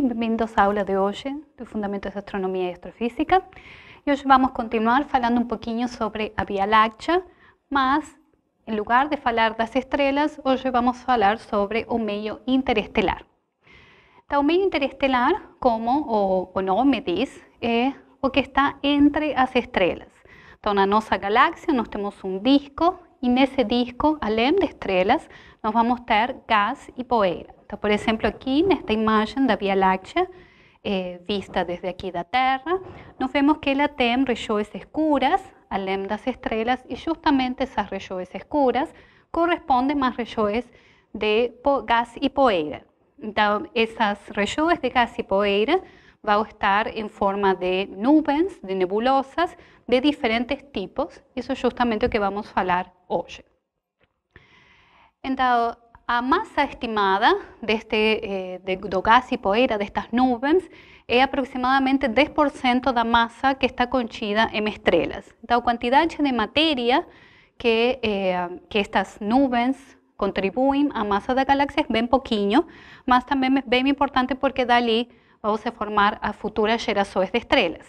Bienvenidos a la aula de hoy de Fundamentos de Astronomía y Astrofísica. Y hoy vamos continuar hablando un poquito sobre la Vía Láctea, pero en lugar de hablar de las estrellas, hoy vamos a hablar sobre un medio interestelar. medio medio interestelar, como o, no me dice, es eh, o que está entre las estrellas. Entonces, nuestra galaxia galaxia, tenemos un un disco en ese disco, além de estrellas, nos vamos tener gas y poeira. Por Por aquí en esta imagen de Vía Láctea, eh, vista desde aquí de la Tierra, nos vemos que la tem regiões escuras, além las estrellas y justamente esas regiões escuras corresponden más regiões de gas y poeira. entonces esas regiões de gas y poeira a estar en forma de nubes, de nebulosas, de diferentes tipos. eso es justamente lo que vamos a hablar hoy entonces la masa estimada de este eh, de, gas y poeira de estas nubes es aproximadamente 10% de la masa que está conchida en estrellas. La cantidad de materia que, eh, que estas nubes contribuyen a masa de galaxias es bem más también también es importante porque allí vamos a formar a futuras generaciones de estrellas.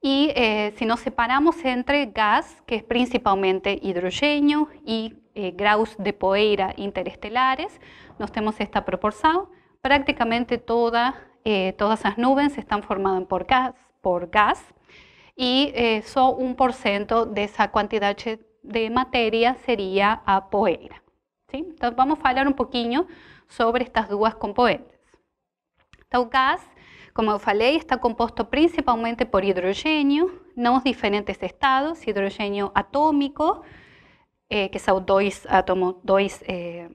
Y eh, si nos separamos entre gas, que es principalmente hidrógeno y eh, graus de poeira interestelares, nos tenemos esta proporción. Prácticamente toda, eh, todas las nubes están formadas por gas, por gas y eh, solo un por ciento de esa cantidad de materia sería a poeira. Entonces vamos a hablar un poquito sobre estas dos componentes. Entonces, gas como falei, está compuesto principalmente por hidrógeno, nos diferentes estados, hidrógeno atómico, eh, que son dos átomos, dos... eh,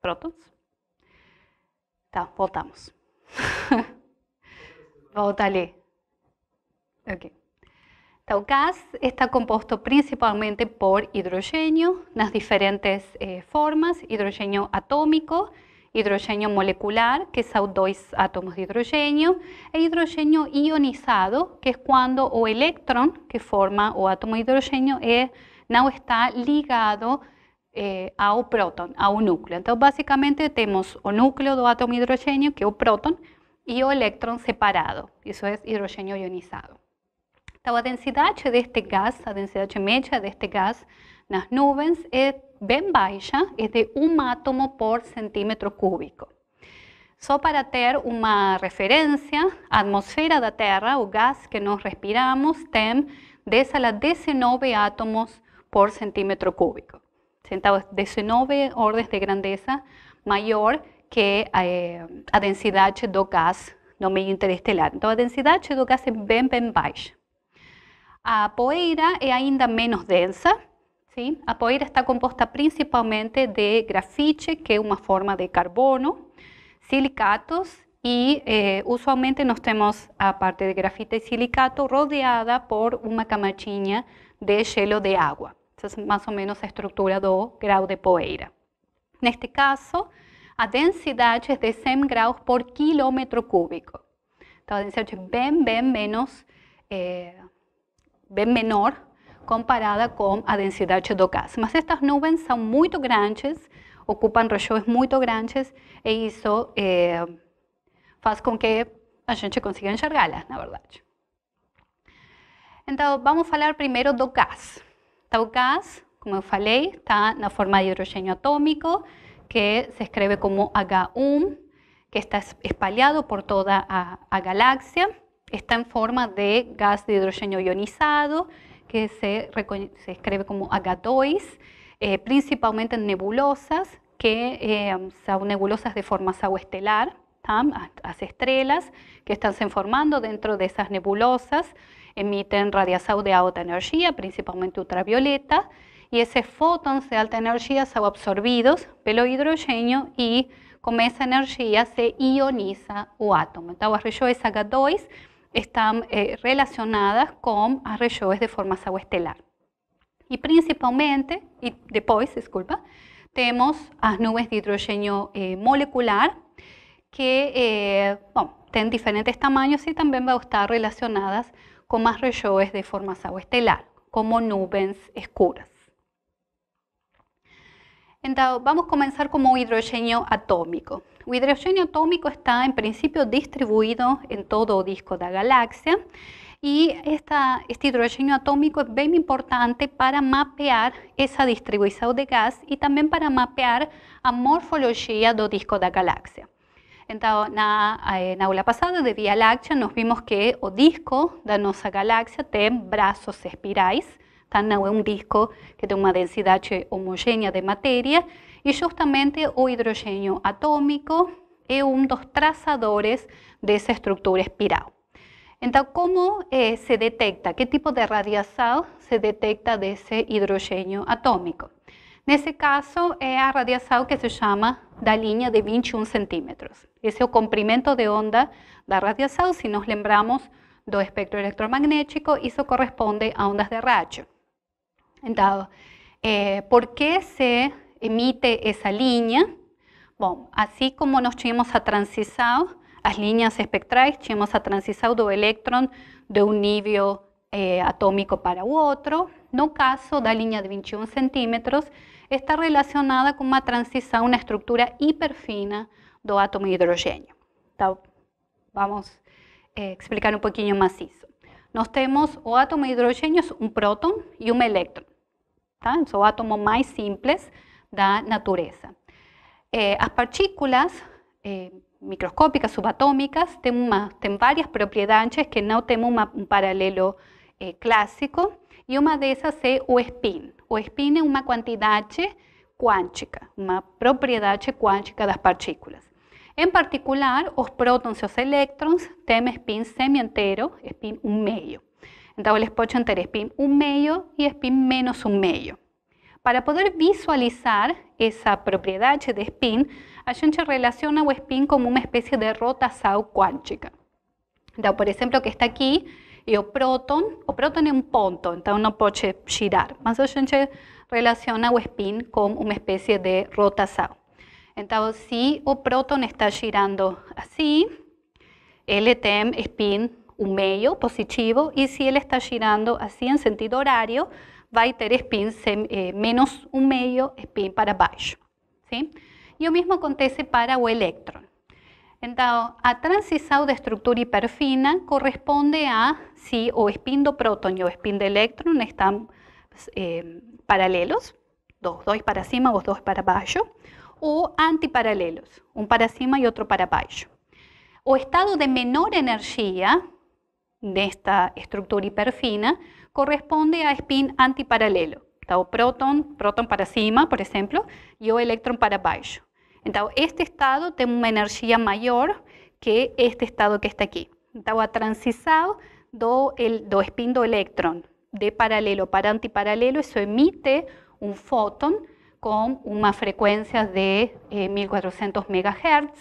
prótons. Tá, voltamos. Volta Ok. Então, está compuesto principalmente por en las diferentes eh, formas, hidrógeno atómico, hidrógeno molecular, que son dos átomos de hidrógeno, e hidrógeno ionizado, que es cuando o electrón que forma o átomo de hidrógeno eh, no está ligado eh, protón a un núcleo. Entonces básicamente tenemos o núcleo del átomo de que es o próton, y o electrón separado. eso es hidrógeno ionizado. la densidad de este gas, la densidad de mecha de este gas las nubes es eh, Ben baixa es de un átomo por centímetro cúbico. Só para una referencia, la atmósfera de la Tierra, o gas que nos respiramos, tem 10 a 19 átomos por centímetro cúbico. Entonces 19 ordens de grandeza mayor que eh, densidad densidad de gas no medio interestelar. Entonces, la densidad de gas es bien, bem baixa. A poeira es ainda menos densa, Sí, poeira está compuesta principalmente de grafite, que es una forma de carbono, silicatos y eh, usualmente nos tenemos, parte de grafite y silicato, rodeada por una camachinha de hielo de agua. Esa es más o menos la estructura do grau de poeira. En este caso, a densidad es de 100 graus por kilómetro cúbico. Entonces, a es bien, menos, eh, bien menor comparada com a densidade do gás. Mas estas nuvens são muito grandes, ocupam regiões muito grandes e isso é, eh, faz com que a gente consiga enxergá-las, na verdade. Então, vamos falar primeiro do gás. Então, o gás, como eu falei, está na forma de hidrogênio atômico, que se escreve como H1, que está espalhado por toda a, a galáxia. Está em forma de gás de hidrogênio ionizado, que se, se como agatois, eh, principalmente en nebulosas, que eh, son nebulosas de forma estelar las estrellas que están se formando dentro de esas nebulosas, emiten radiación de alta energía, principalmente ultravioleta, y esos fotones de alta energía son absorbidos pelo hidrógeno y con esa energía se ioniza el átomo. el rayo es H2 están eh, relacionadas con arroyos de de forma estelar. Y principalmente, y después, disculpa, tenemos las nubes de hidrógeno eh, molecular, que eh, tienen diferentes tamaños y también van a estar relacionadas con as de de forma estelar, como nubes escuras. Entonces vamos a comenzar como hidrógeno atómico. El hidrógeno atómico está, en principio distribuido en todo el disco la galaxia Y este hidrógeno atómico es bien importante para mapear esa distribución de gas y también para mapear la morfología del disco de la galaxia. Entonces, en la aula pasada de Vía Láctea nos vimos que el disco de nuestra galaxia tiene brazos espirales o un disco que tiene una densidad homogénea de materia. Y justamente atómico es uno de los trazadores de esa estructura espiral. Entonces, ¿cómo eh, se detecta, ¿Qué tipo de radiación se detecta de ese hidrógeno atómico? En ese caso, es a radiación que se llama la línea de 21 centímetros. Ese es el comprimento de onda da radiación. Si nos lembramos do espectro electromagnético, eso corresponde a ondas de racho Então, eh, ¿por qué se emite esa línea? Bom, así como nos hemos a las líneas espectrales, hemos tínhamos a electrón de un nivel eh, atómico para otro, No caso da línea de 21 centímetros, está relacionada con uma transição una estructura hiperfina do átomo de hidrogênio. vamos a eh, explicar un poquito más eso. Nós tenemos o átomo de es un próton y un electrón. tá? São átomos mais simples da natureza. É, eh, as partículas é, microscópicas, subatômicas, têm, uma, têm várias propriedades que não têm uma, um paralelo é, eh, clássico, e uma dessas é o spin. O spin é uma quantidade quântica, uma propriedade quântica das partículas. Em particular, os prótons e os elétrons têm spin semientero, spin um meio. el les entre ter spin 1 medio y spin menos 1 medio. Para poder visualizar esa propiedad de spin, hay gente relaciona o spin como una especie de rotación cuántica. dado por ejemplo, que está aquí, y o proton, O proton es un punto, entonces no girar. Mas a gente relaciona o spin con una especie de rotación. Entonces, si o proton está girando así, LTM tiene spin un medio positivo y si él está girando así en sentido horario va a tener spin eh, menos un medio spin para abajo sí. Y mismo mismo acontece para el electrón entonces a transición de estructura hiperfina corresponde a si o spin do proton o spin do electrón están eh, paralelos, dos, dois para cima, o dos para baixo, o antiparalelos, un para cima y otro para baixo. O estado de menor energía de esta estructura hiperfina corresponde a spin antiparalelo. estado proton proton para cima, por ejemplo, y o electrón para abajo. Entonces, este estado tiene una energía mayor que este estado que está aquí. Entonces, a transizado do, el, do spin do electrón de paralelo para antiparalelo, eso emite un fotón con una frecuencia de 1400 eh, MHz,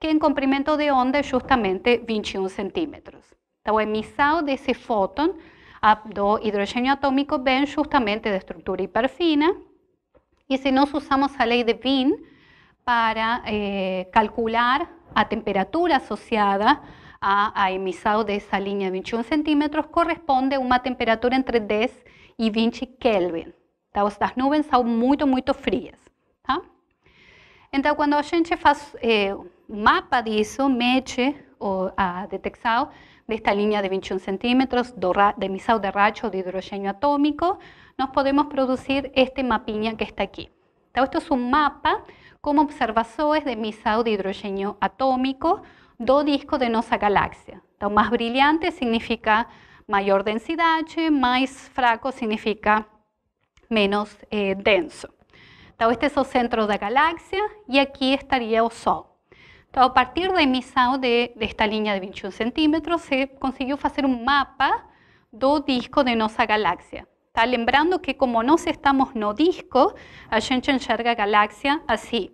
que en comprimento de onda es justamente 21 centímetros emisado de ese fóton do hidrógeno atómico ven justamente de estructura hiperfina. y si nos usamos la ley de Wien para eh, calcular a temperatura asociada a, a de esa línea de 21 centímetros, corresponde a una temperatura entre 10 y 20 Kelvin. estas nubes son muy muy, frías ¿ah? entonces cuando Entonces cuando a gente hace eh, mapa eso, o, ha ah, de de esta línea de 21 centímetros de misao de racho de hidrógeno atómico, nos podemos producir este mapiña que está aquí. Esto es un mapa como observaciones de misao de hidrógeno atómico do disco de nuestra galaxia. más brillante significa mayor densidad, más fraco significa menos eh, denso. este es el centro de la galaxia y aquí estaría el Sol a partir de misao de, esta línea de 21 centímetros se consiguió hacer un mapa do disco de nuestra galaxia. está Lembrando que como no estamos no disco, a gente enxerga galaxia así.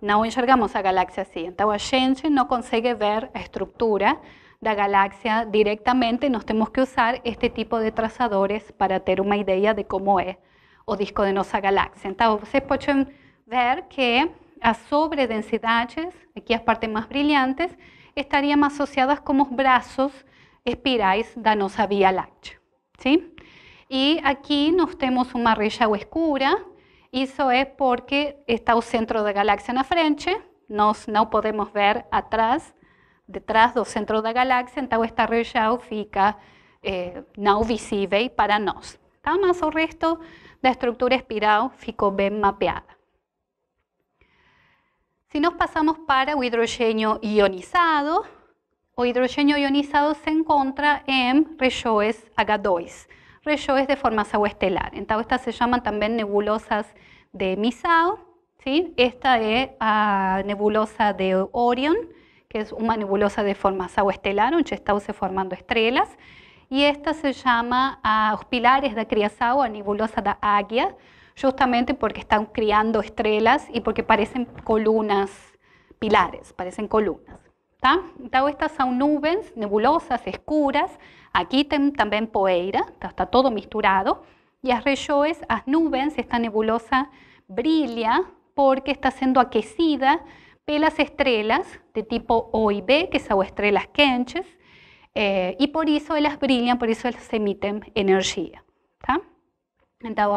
No No a galaxia así. Entonces a gente no consigue ver estructura de la galaxia directamente nos Tenemos que usar este tipo de trazadores para tener una idea de cómo es o disco de nuestra galaxia. Entonces ustedes pueden ver que sobre sobredensidades, aquí las partes brillantes, estarían más asociadas como brazos brazos espirais da nuestra Via Láctea. Y Y aquí nós temos uma região escura, eso es porque está el centro de galaxia en la frente, nos no podemos ver atrás, detrás del centro de la galaxia, entonces esta região fica eh, no visible visible para nosotros. está más o resto la estructura espiral ficou bien mapeada. Si nos pasamos para hidrógeno ionizado, o hidrógeno ionizado se encuentra en Relloes H2, regiones de forma estelar. estas se llaman también nebulosas de Misao. ¿sí? Esta es a nebulosa de Orion, que es una nebulosa de forma estelar, donde están formando estrellas y esta se llama a, los Pilares de Criasao, a nebulosa de Águia, justamente porque están criando estrellas y porque parecen columnas, pilares, parecen columnas, ¿tá? estas son nubes nebulosas, escuras. aquí también poeira, está todo misturado. y las es las nubes esta nebulosa brilla porque está siendo aquecida pelas estrellas de tipo O y B, que son estrellas quentes, y eh, y por eso ellas brillan, por eso ellas emiten energía,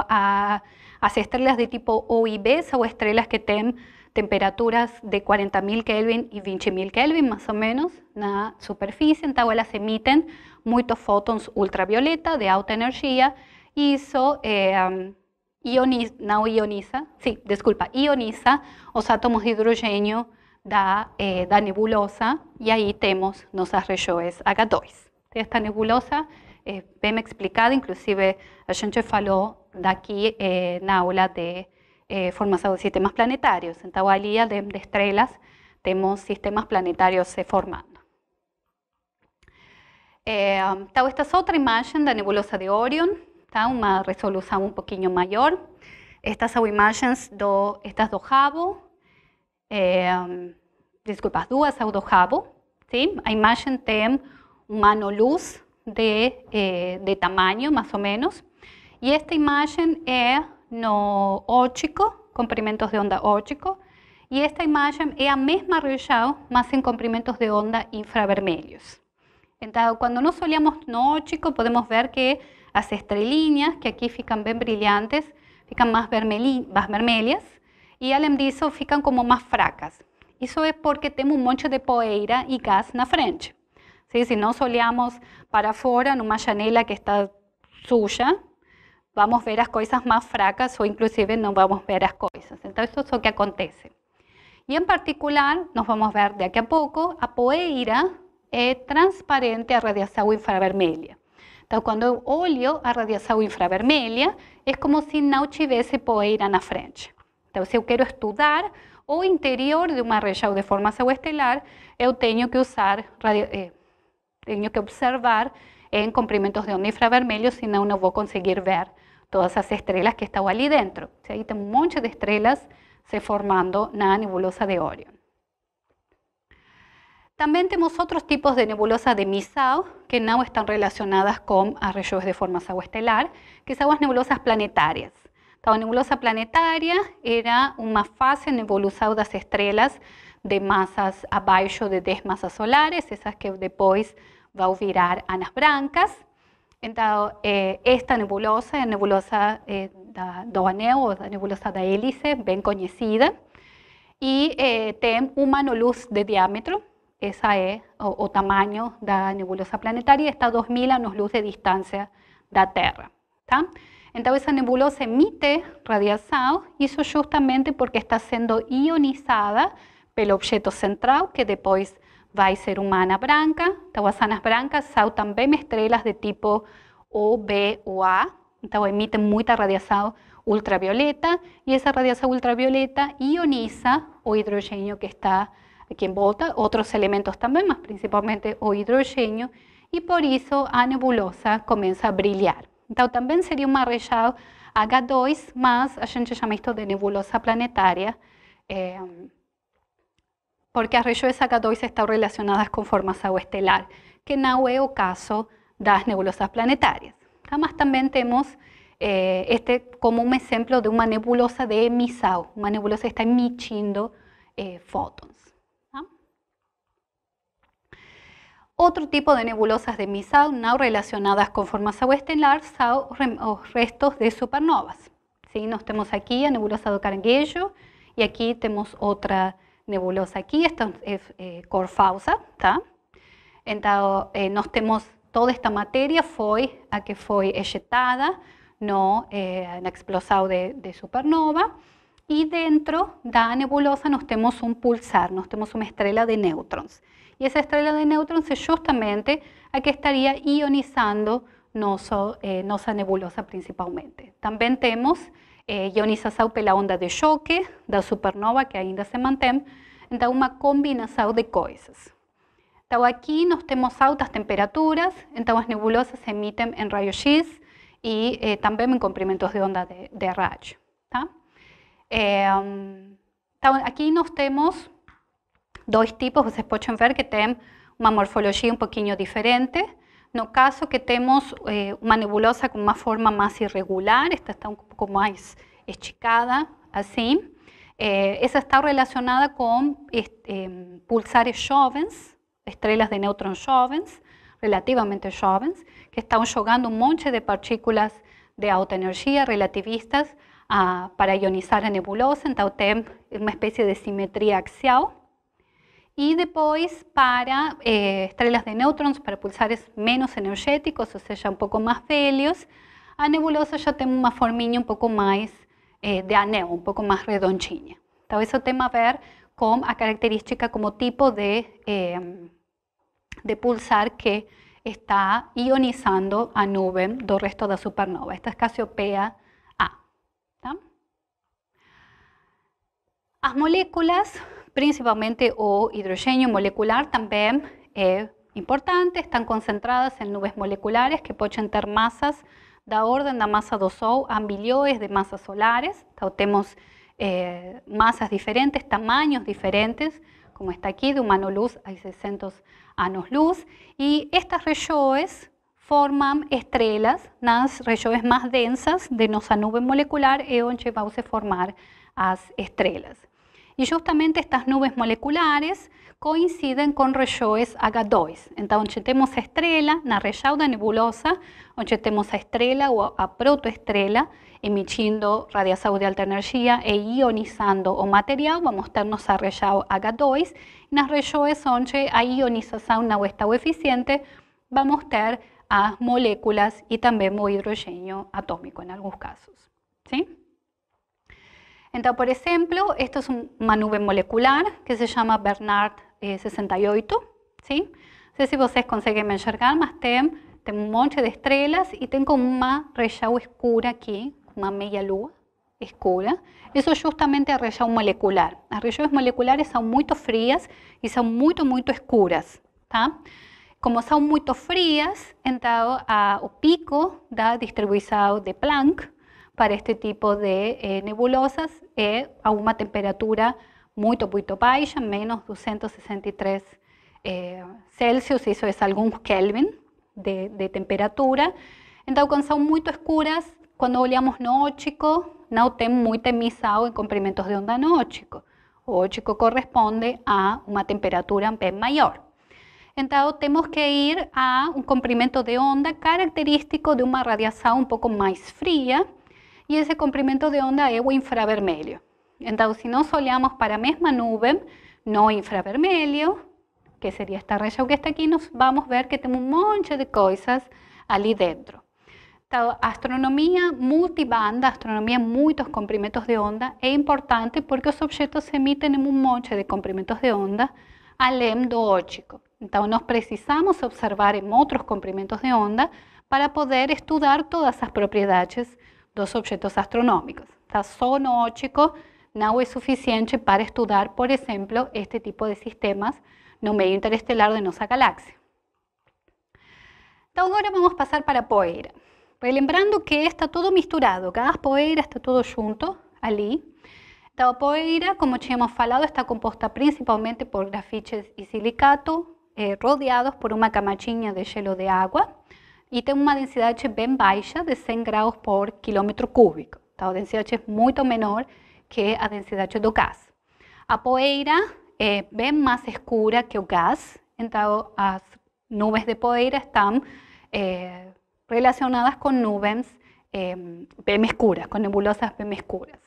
a, las estrellas de tipo O y B son estrellas que tienen temperaturas de 40.000 Kelvin y 20.000 Kelvin más o menos la superficie. Entonces, ellas emiten muchos fotones ultravioleta de alta energía y eso em, ioniza, no ioniza, sí, disculpa, ioniza os átomos de hidrógeno da, eh, da nebulosa y ahí tenemos nuestras rayos H2. Esta nebulosa é, explicado, inclusive a gente falou de aquí eh, en aula de eh, Formación de sistemas Planetarios, en ali, de estrellas tenemos sistemas planetarios se eh, formando. Um, esta esta otra imagen de la nebulosa de Orion, está una resolución un poquito mayor. Estas son imágenes do, estas do jabo um, disculpas dos duas jabo do rabo. luz eh, de, tamaño, más o menos. Y esta imagen es no óptico, comprimentos de onda óptico, Y esta imagen es a mesma região, más en comprimentos de onda infravermelhos. Entonces, cuando no solíamos no óptico, podemos ver que las estrellas, que aquí fican bien brillantes, fican más vermelías, Y y além disso, fican como más fracas. Eso es porque tenemos un monte de poeira y gas na frente. Si no soleamos para en una janela que está suya, vamos a ver las cosas más fracas o inclusive no vamos ver las cosas. Entonces, eso es lo que acontece. Y en particular, nos vamos a ver de aquí a poco, a poeira es eh, transparente a radiación infravermelha. Entonces, cuando yo olho a radiación infravermelha, es como si no tuviese poeira na frente. Entonces, si yo quiero estudiar o interior de una región de forma estelar, yo tengo que usar eh, tengo que observar en comprimentos de si infravermelho, no voy a conseguir ver todas esas estrellas que están allí dentro. Ahí sea, un montón de estrellas se formando la nebulosa de Orion. También tenemos otros tipos de nebulosa de Misao, que no están relacionadas con arroyos de de forma estelar, que son las nebulosas planetarias. La nebulosa planetaria era una fase de las estrellas de masas abajo de 10 masas solares, esas que después va a virar anas brancas. Então, eh, esta nebulosa eh, la nebulosa de da, la nebulosa de hélice, bien conocida y tiene eh, tem uma de diámetro, esa es o, tamaño de la nebulosa planetaria está a 2.000 anos-luz de distancia de Terra. Tierra. Entonces esa nebulosa emite radiación y eso justamente porque está siendo ionizada pelo objeto central, que después va a ser humana branca, tawasanas brancas son también estrellas de tipo O, B o A, entonces emiten mucha radiación ultravioleta y e esa radiación ultravioleta ioniza o hidrógeno que está aquí en em volta, otros elementos también, más principalmente o hidrógeno, y e por eso la nebulosa comienza a brillar. Entonces también sería un um marrellado H2, más, a gente llama esto de nebulosa planetaria eh, porque a de de Sacadóis están relacionadas formas agua estelar, que en es o caso das nebulosas planetarias. Además, también tenemos eh, este como un ejemplo de una nebulosa de Misao, una nebulosa que está emitiendo eh, fotones. Otro tipo de nebulosas de Misao, no relacionadas con formas agua estelar son los restos de supernovas. ¿sí? Nos tenemos aquí a nebulosa de Caranguejo aquí tenemos otra otra nebulosa aquí, esta es eh, Corfausa, entonces eh, nos eh, toda esta materia fue a que fue ejetada no, eh, explosado de, supernova y dentro de la nebulosa nos tenemos un pulsar, nos tenemos una estrella de neutrones y esa estrella de neutrones es justamente a que estaría ionizando nuestra eh, nebulosa principalmente. También tenemos eh, Saupe la onda de choque da supernova que ainda se mantém, então una combinación de coisas. Aquí aqui temos altas temperaturas, então as nebulosas emiten en rayos x y eh, también en em comprimentos de onda de, de eh, mm, Aquí Tá? É, temos tipos, de podem ver que tem una morfología un pouquinho diferente, no caso que tenemos eh, una nebulosa con una forma más irregular, esta está un poco más esticada, así. Eh, esa está relacionada con em, pulsares jóvenes, estrellas de neutron jóvenes, relativamente jóvenes, que están llegando un monte de partículas de alta energía relativistas ah, para ionizar la nebulosa, entonces tem una especie de simetría axial y después para eh, estrellas de neutrones, para pulsares menos energéticos, o sea, un poco más velios, A nebulosa ya tiene una forminha un poco más eh, de aneo, un poco más redondinha. Entonces eso tiene a ver con la característica como tipo de, em, de pulsar que está ionizando a nube del resto la supernova. Esta es A. Tá? Las moléculas principalmente o hidrógeno molecular, también eh, importante, están concentradas en nubes moleculares que pueden tener masas da orden de masa 2, Sol a de masas solares. Então, eh, masas diferentes, tamaños diferentes, como está aquí, de humano luz a 600 años luz. Y estas regiones forman estrellas, las regiões más densas de nuestra nube molecular, e donde vamos a formar las estrellas. Y justamente estas nubes moleculares coinciden con rellenos H2. Entonces, tenemos a estrella, na nebulosa, donde tenemos estrella o o a protoestrela emitiendo radiación de alta energía e ionizando o material, vamos a tenernos a rayo H2. los rayos donde a ionización no está eficiente, vamos ter a moléculas y también hidrógeno atómico en algunos casos. ¿sí? Entonces, por ejemplo, esto es una nube molecular que se llama Bernard 68, eh, ¿sí? sé si ustedes vocês conseguem me enxergar, mas tem, monte de estrellas y tengo una uma oscura aquí, una media luna oscura. Eso es justamente a região molecular. Las regiões moleculares son muy frías y son muy, muy oscuras. Como son muy frías, entrado a, pico da distribuido de Planck para este tipo de eh, nebulosas es eh, a una temperatura muy, muy baja menos 263 eh, Celsius, eso es algún Kelvin de, temperatura. Entonces cuando son muy oscuras cuando olvidamos no tenemos no tem muy temizado en comprimentos de onda no óptico O corresponde a una temperatura bem mayor entonces tenemos que ir a un comprimento de onda característico de una radiación un poco más fría y ese comprimento de onda es o infravermelho. entonces si nos soleamos para la mesma nube no infravermelho, que sería esta raya que está aquí, nos vamos a ver que tenemos un monte de cosas allí dentro. Entonces astronomía multibanda, astronomía muchos comprimentos de onda, es importante porque los objetos emiten se en un monte de comprimentos de onda, além do óptico entonces nos precisamos observar en otros comprimentos de onda para poder estudiar todas las propiedades dos objetos astronómicos. Está solo no no es suficiente para estudiar, por ejemplo, este tipo de sistemas no medio interestelar de nuestra galaxia. Ahora vamos vamos pasar para a poeira. Lembrando que está todo misturado, cada poeira está todo junto allí. La poeira, como hemos hablado, está compuesta principalmente por grafites y silicato, eh, rodeados por una camachinha de hielo de agua tiene una densidad H bien baja de 100 grados por kilómetro cúbico. La densidad H es mucho menor que a H del gas. A poeira eh, es bien más escura que el gas, entonces las nubes de poeira están eh, relacionadas con nubes eh, em, bem escuras, con nebulosas bem escuras.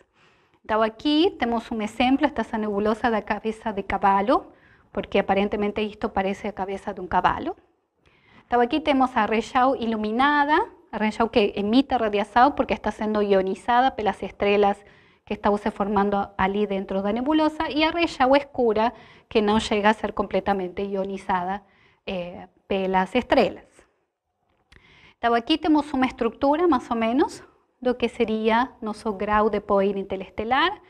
Entonces tenemos un un ejemplo, esta es la nebulosa la cabeza de caballo, porque aparentemente esto parece la cabeza de un caballo, aquí tenemos a Reyau iluminada, a que emite radiación porque está siendo ionizada por las estrellas que usted formando allí dentro de la nebulosa, y a Reyau oscura que no llega a ser completamente ionizada eh, por las estrellas. aquí tenemos una estructura más o menos lo que sería nuestro grau de poder interestelar.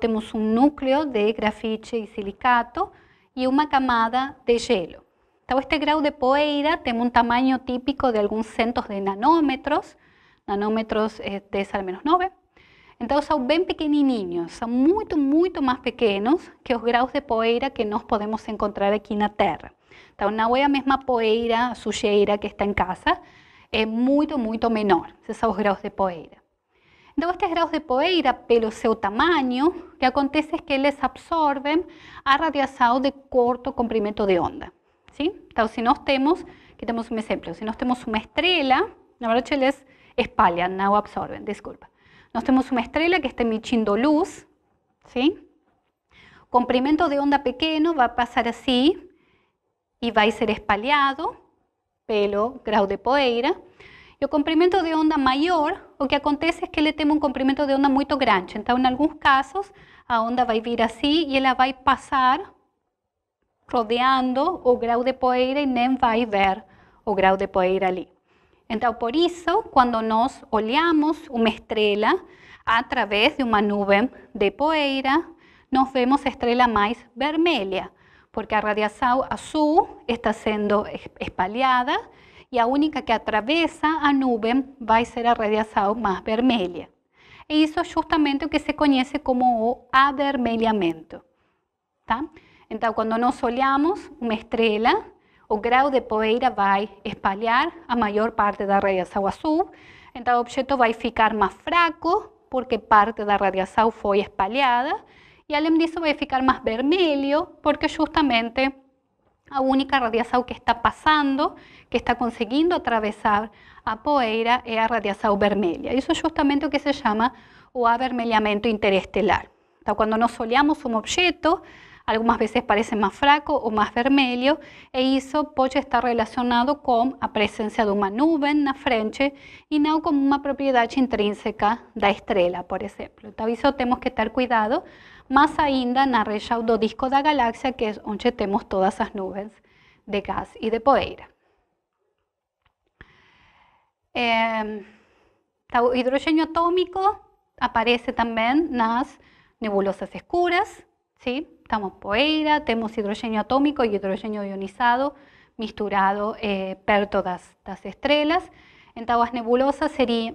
tenemos un núcleo de grafite y silicato y una camada de hielo este grado de poeira, tiene un tamaño típico de algunos centos de nanómetros, nanómetros eh, de al menos 9. entonces son bien pequeñinos, son mucho, mucho más pequeños que los grados de poeira que nos podemos encontrar en la Terra. Entonces no es la misma poeira sujeira que está en casa, es mucho, mucho menor. esos son los grados de poeira. Entonces estos grados de poeira, pelo su tamaño, lo que acontece es que les absorben a radiación de corto comprimento de onda. ¿sí? si tenemos, tenemos, tenemos un ejemplo, si Si tenemos una una la verdad les que les espalham, no absorben, disculpa. Nos tenemos una estrella que esté emitiendo luz, sí. Comprimento de onda pequeño va a pasar así y va a ser espalhado pelo grau de poeira. y el comprimento de onda mayor, lo que acontece es que le tengo un comprimento de onda muy grande. entonces en algunos casos, a onda va a ir así y ella va a pasar, rodeando o grau de poeira e nem vai ver o grau de poeira ali. Então, por isso, quando nós olhamos uma estrela através de uma nuvem de poeira, nós vemos a estrela mais vermelha, porque a radiação azul está sendo espalhada e a única que atravessa a nuvem vai ser a radiação mais vermelha. E isso é justamente o que se conhece como o avermelhamento. Tá? Entonces, cuando no soleamos, una estrella o grado de poeira va a espalhar a mayor parte de la radiación azul. Entonces, el objeto va a ficar más fraco, porque parte de la radiación fue espalhada. y, além disso, a ficar más vermelho, porque justamente la única radiación que está pasando, que está consiguiendo atravesar a poeira, es la radiación vermelha. Eso es justamente lo que se llama o avermelhamento interestelar. Entonces, cuando no soleamos un objeto, algunas veces parece más fraco o más vermelho, e hizo pode pues, estar relacionado con la presencia de nube en la frente y no con una propiedad intrínseca de la estrella, por ejemplo. Entonces, eso tenemos que tener cuidado, Más ainda na região do disco da galaxia que es donde tenemos todas las nubes de gas y de poeira. Em, Hidrogeno hidrógeno atómico aparece aparece también nas nebulosas escuras, sí. Estamos poeira, tenemos hidrógeno atómico y hidrógeno ionizado misturado eh, perto das, das estrelas. en tabas nebulosas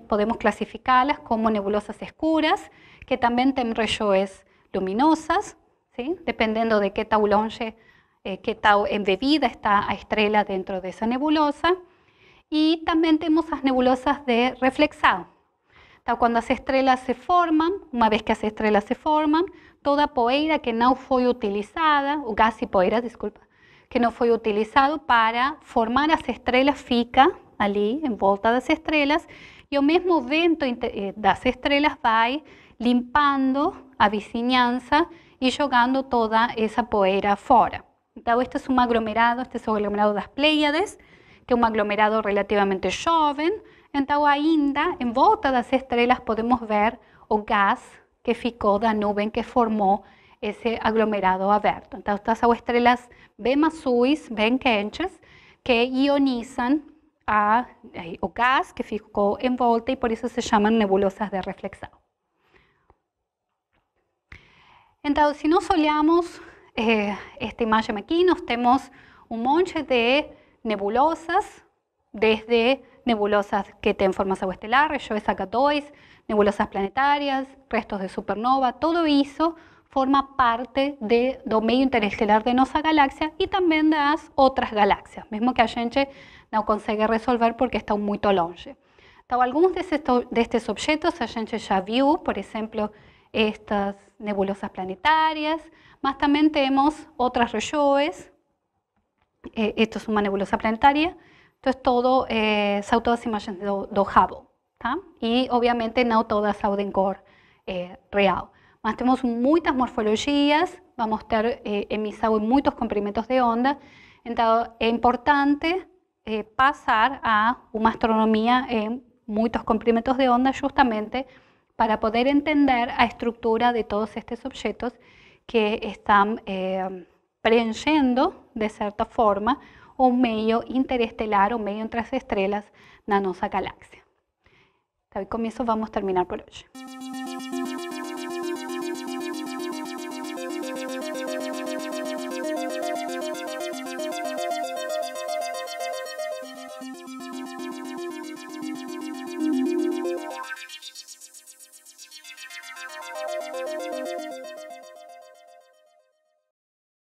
podemos clasificarlas como nebulosas escuras, que también tienen rayos luminosas, ¿sí? dependiendo de qué eh, tau longe, eh, que embebida está a estrella dentro de esa nebulosa. Y también tenemos las nebulosas de reflexado, cuando las estrellas se forman, una vez que las estrellas se forman, toda poeira que no fue utilizada, o gas y poeira, disculpa, que no fue utilizado para formar las estrellas, fica allí, en volta de estrellas, y el mismo viento eh, de das estrellas va limpando a vicinanza y jogando toda esa poeira fora. este es un aglomerado, este es un aglomerado de las Pleiades, que es un aglomerado relativamente joven, entonces, en en volta das estrelas, podemos ver o gas que ficou da nuvem que formó ese aglomerado aberto. Entonces, estas son estrellas bem azuis, bem quentes, que ionizan a, eh, o que ficó en volta y por eso se llaman nebulosas de reflexão. Entonces, si nos olhamos eh, este esta imagem aqui, nós temos um monte de nebulosas desde nebulosas que tienen forma estelar, SOEs acatois, nebulosas planetarias, restos de supernova, todo eso forma parte de, medio interestelar de nuestra galaxia y también de otras galaxias. mismo que a no no resolver porque está muy longe. Algunos de estos objetos a ya ya viu, por ejemplo, estas nebulosas planetarias, Más también tenemos otras regiões, eh, esto es una nebulosa planetaria, es todo, eh, todas imágenes do, do obviamente, no todas son de eh, real. Mas tenemos muchas morfologías vamos a eh, emisado en muchos comprimentos de onda, entonces es importante eh, pasar a una astronomía en muchos comprimentos de onda justamente para poder entender la estructura de todos estos objetos que están eh, de cierta forma, o medio interestelar o medio entre las estrellas, Nanosa Galaxia. hoy Comienzo, vamos a terminar por hoy.